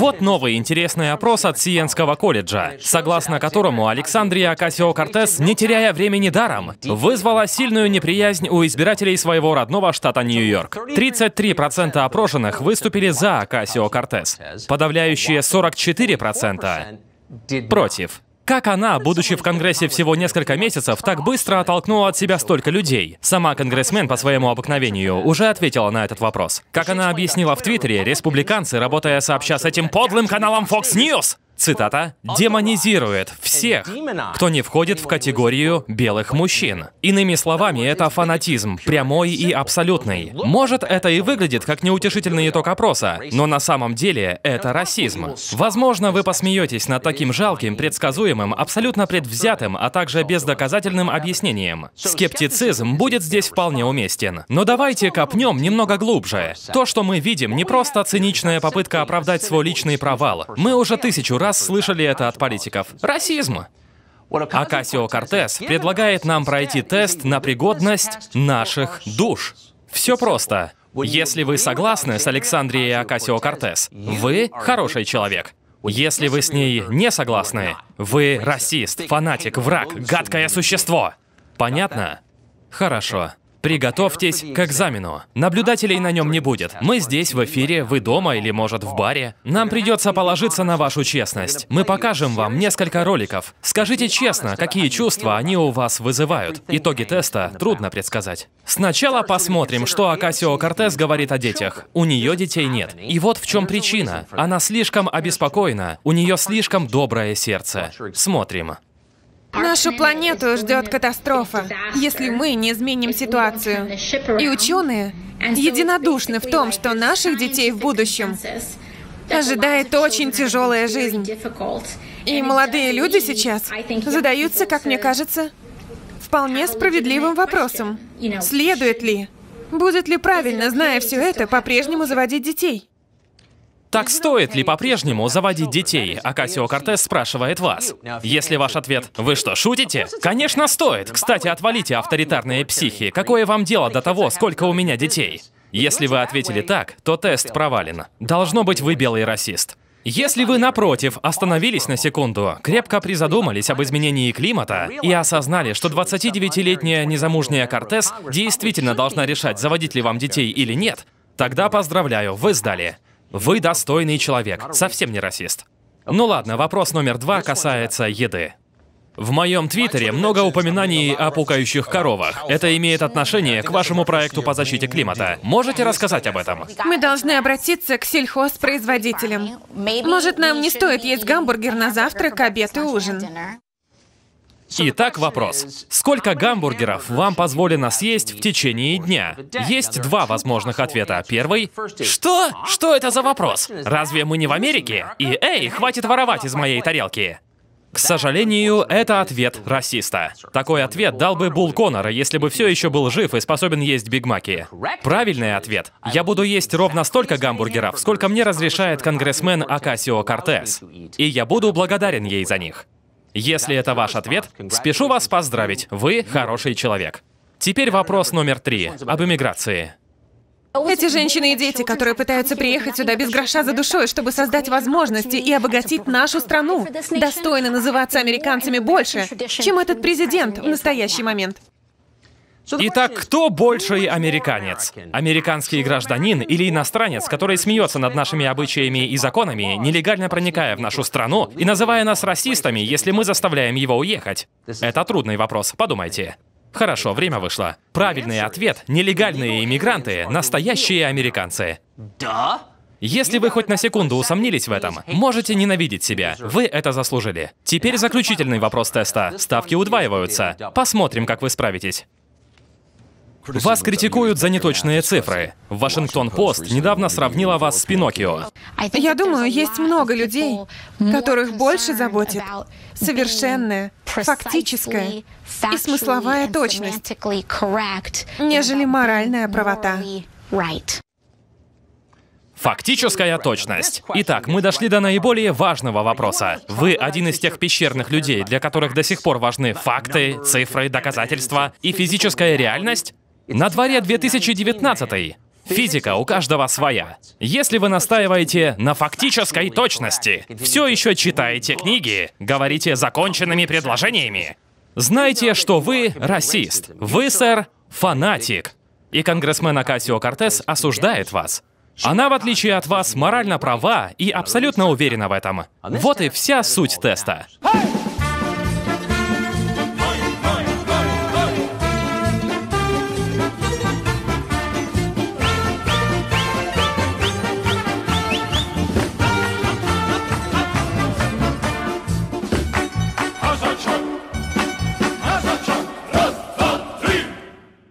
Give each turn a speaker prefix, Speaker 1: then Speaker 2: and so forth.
Speaker 1: Вот новый интересный опрос от Сиенского колледжа, согласно которому Александрия Акасио-Кортес, не теряя времени даром, вызвала сильную неприязнь у избирателей своего родного штата Нью-Йорк. 33% опрошенных выступили за Акасио-Кортес, подавляющие 44% против. Как она, будучи в Конгрессе всего несколько месяцев, так быстро оттолкнула от себя столько людей? Сама конгрессмен по своему обыкновению уже ответила на этот вопрос. Как она объяснила в Твиттере, республиканцы, работая сообща с этим подлым каналом Fox News, цитата, «демонизирует всех, кто не входит в категорию белых мужчин». Иными словами, это фанатизм, прямой и абсолютный. Может, это и выглядит как неутешительный итог опроса, но на самом деле это расизм. Возможно, вы посмеетесь над таким жалким, предсказуемым, абсолютно предвзятым, а также бездоказательным объяснением. Скептицизм будет здесь вполне уместен. Но давайте копнем немного глубже. То, что мы видим, не просто циничная попытка оправдать свой личный провал. Мы уже тысячу раз раз слышали это от политиков. Расизм. Акасио Кассио Кортес предлагает нам пройти тест на пригодность наших душ. Все просто. Если вы согласны с Александрией Акасио Кортес, вы хороший человек. Если вы с ней не согласны, вы расист, фанатик, враг, гадкое существо. Понятно? Хорошо. Приготовьтесь к экзамену. Наблюдателей на нем не будет. Мы здесь, в эфире, вы дома или, может, в баре. Нам придется положиться на вашу честность. Мы покажем вам несколько роликов. Скажите честно, какие чувства они у вас вызывают. Итоги теста трудно предсказать. Сначала посмотрим, что Акасио Кортес говорит о детях. У нее детей нет. И вот в чем причина. Она слишком обеспокоена. У нее слишком доброе сердце. Смотрим.
Speaker 2: Нашу планету ждет катастрофа, если мы не изменим ситуацию. И ученые единодушны в том, что наших детей в будущем ожидает очень тяжелая жизнь. И молодые люди сейчас задаются, как мне кажется, вполне справедливым вопросом. Следует ли, будет ли правильно, зная все это, по-прежнему заводить детей?
Speaker 1: Так стоит ли по-прежнему заводить детей? Акасио Кортес спрашивает вас. Если ваш ответ «Вы что, шутите?» Конечно, стоит. Кстати, отвалите авторитарные психи. Какое вам дело до того, сколько у меня детей? Если вы ответили так, то тест провален. Должно быть, вы белый расист. Если вы, напротив, остановились на секунду, крепко призадумались об изменении климата и осознали, что 29-летняя незамужняя Кортес действительно должна решать, заводить ли вам детей или нет, тогда поздравляю, вы сдали. Вы достойный человек, совсем не расист. Ну ладно, вопрос номер два касается еды. В моем твиттере много упоминаний о пукающих коровах. Это имеет отношение к вашему проекту по защите климата. Можете рассказать об этом?
Speaker 2: Мы должны обратиться к сельхозпроизводителям. Может, нам не стоит есть гамбургер на завтрак, обед и ужин.
Speaker 1: Итак, вопрос. Сколько гамбургеров вам позволено съесть в течение дня? Есть два возможных ответа. Первый — что? Что это за вопрос? Разве мы не в Америке? И эй, хватит воровать из моей тарелки. К сожалению, это ответ расиста. Такой ответ дал бы Бул Коннора, если бы все еще был жив и способен есть бигмаки. Правильный ответ. Я буду есть ровно столько гамбургеров, сколько мне разрешает конгрессмен Акасио Кортес. И я буду благодарен ей за них. Если это ваш ответ, спешу вас поздравить. Вы хороший человек. Теперь вопрос номер три об иммиграции.
Speaker 2: Эти женщины и дети, которые пытаются приехать сюда без гроша за душой, чтобы создать возможности и обогатить нашу страну, достойны называться американцами больше, чем этот президент в настоящий момент.
Speaker 1: Итак, кто больший американец? Американский гражданин или иностранец, который смеется над нашими обычаями и законами, нелегально проникая в нашу страну и называя нас расистами, если мы заставляем его уехать? Это трудный вопрос, подумайте. Хорошо, время вышло. Правильный ответ — нелегальные иммигранты, настоящие американцы. Да? Если вы хоть на секунду усомнились в этом, можете ненавидеть себя. Вы это заслужили. Теперь заключительный вопрос теста. Ставки удваиваются. Посмотрим, как вы справитесь. Вас критикуют за неточные цифры. Вашингтон-Пост недавно сравнила вас с Пиноккио.
Speaker 2: Я думаю, есть много людей, которых больше заботит совершенная, фактическая и смысловая точность, нежели моральная правота.
Speaker 1: Фактическая точность. Итак, мы дошли до наиболее важного вопроса. Вы один из тех пещерных людей, для которых до сих пор важны факты, цифры, доказательства и физическая реальность? На дворе 2019 й Физика у каждого своя. Если вы настаиваете на фактической точности, все еще читаете книги, говорите законченными предложениями, знайте, что вы расист, вы, сэр, фанатик. И конгрессмен Акасио Кортес осуждает вас. Она, в отличие от вас, морально права и абсолютно уверена в этом. Вот и вся суть теста. Hey!